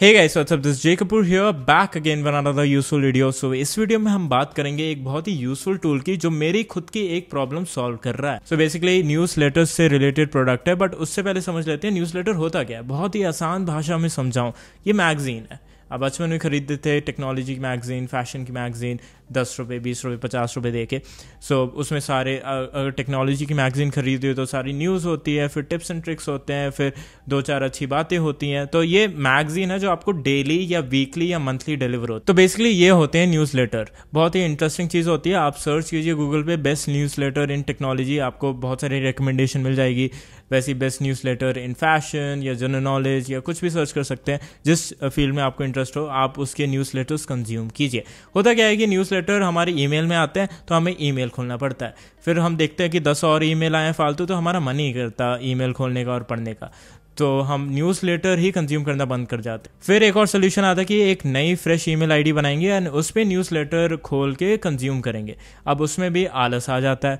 hey guys what's up this J Kapoor here back again one another useful video so इस वीडियो में हम बात करेंगे एक बहुत ही यूजफुल टूल की जो मेरी खुद की एक प्रॉब्लम सॉल्व कर रहा है सो बेसिकली न्यूज लेटर से रिलेटेड प्रोडक्ट है बट उससे पहले समझ लेते हैं न्यूज लेटर होता क्या है बहुत ही आसान भाषा में समझाऊं ये मैगजीन है अब बचपन में ख़रीदते थे टेक्नोलॉजी की मैगज़ीन फैशन की मैगज़ीन दस रुपये बीस रुपये पचास रुपये दे के सो so, उसमें सारे अगर टेक्नोलॉजी की मैगज़ीन खरीद हो तो सारी न्यूज़ होती है फिर टिप्स एंड ट्रिक्स होते हैं फिर दो चार अच्छी बातें होती हैं तो ये मैगज़ीन है जो आपको डेली या वीकली या मंथली डिलीवर होती तो बेसिकली ये होते हैं न्यूज़ लेटर बहुत ही इंटरेस्टिंग चीज़ होती है आप सर्च कीजिए गूगल पे best newsletter in technology आपको बहुत सारी रिकमेंडेशन मिल जाएगी वैसी best newsletter in fashion या जनरल नॉलेज या कुछ भी सर्च कर सकते हैं जिस फील्ड में आपको इंटरेस्ट इंटरेस्ट हो आप उसके न्यूज़ लेटर्स कंज्यूम कीजिए होता क्या है कि न्यूज़ लेटर हमारे ई में आते हैं तो हमें ई खोलना पड़ता है फिर हम देखते हैं कि दस और ई आए फालतू तो हमारा मन ही करता ई खोलने का और पढ़ने का तो हम न्यूज़ लेटर ही कंज्यूम करना बंद कर जाते फिर एक और सोल्यूशन आता कि एक नई फ्रेश ई मेल बनाएंगे एंड उस पर न्यूज़ लेटर खोल के कंज्यूम करेंगे अब उसमें भी आलस आ जाता है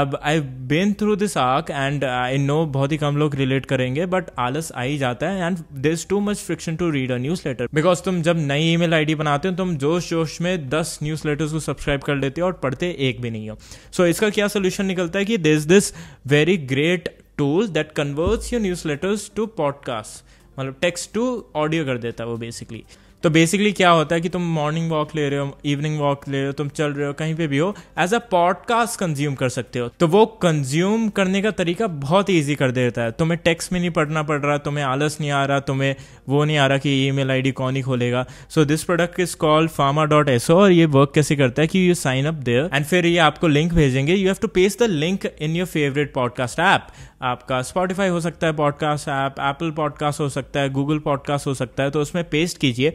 अब I been through this arc and I know बहुत ही कम लोग रिलेट करेंगे बट आलस आ ही जाता है and there is too much friction to read a newsletter because तुम जब नई ई मेल आई डी बनाते हो तुम जोश जोश में दस न्यूज़ लेटर्स को सब्सक्राइब कर लेते हो और पढ़ते एक भी नहीं हो सो so, इसका क्या सोल्यूशन निकलता है कि this this very great tool that converts your newsletters to podcast मतलब टेक्स्ट टू ऑडियो कर देता है वो बेसिकली तो बेसिकली क्या होता है कि तुम मॉर्निंग वॉक ले रहे हो इवनिंग वॉक ले रहे हो तुम चल रहे हो कहीं पे भी हो एज अ पॉडकास्ट कंज्यूम कर सकते हो तो वो कंज्यूम करने का तरीका बहुत ईजी कर देता है तुम्हें टेक्स्ट में नहीं पढ़ना पड़ रहा तुम्हें आलस नहीं आ रहा तुम्हें वो नहीं आ रहा कि ई मेल आई डी कौन ही खोलेगा so this product is called pharma dot SO और ये वर्क कैसे करता है कि you sign up there and फिर ये आपको लिंक भेजेंगे you have to paste the link in your favourite podcast app आपका स्पॉटिफाई हो सकता है पॉडकास्ट ऐप एप्पल पॉडकास्ट हो सकता है गूगल पॉडकास्ट हो सकता है तो उसमें पेस्ट कीजिए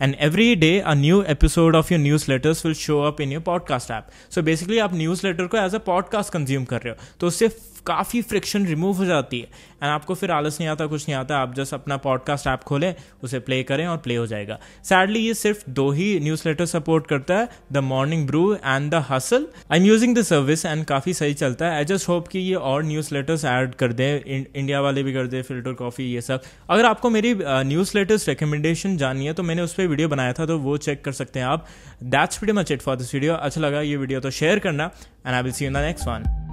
and every day a new episode of your newsletters will show up in your podcast app so basically आप newsletter को as a podcast consume कर रहे हो तो उससे काफ़ी फ्रिक्शन रिमूव हो जाती है एंड आपको फिर आलस नहीं आता कुछ नहीं आता आप जस्ट अपना पॉडकास्ट ऐप खोलें उसे प्ले करें और प्ले हो जाएगा सैडली ये सिर्फ दो ही न्यूज लेटर सपोर्ट करता है the morning brew and the hustle I am using the service and काफ़ी सही चलता है आई जस्ट होप कि ये और न्यूज लेटर्स एड कर दें इंडिया वाले भी कर दें फिल्टर कॉफ़ी ये सब अगर आपको मेरी न्यूज लेटर्स रिकमेंडेशन जाननी है तो मैंने उस पर पे वीडियो बनाया था तो वो चेक कर सकते हैं आप that's video much it for this video अच्छा लगा ये वीडियो तो शेयर करना and I will see you in the next one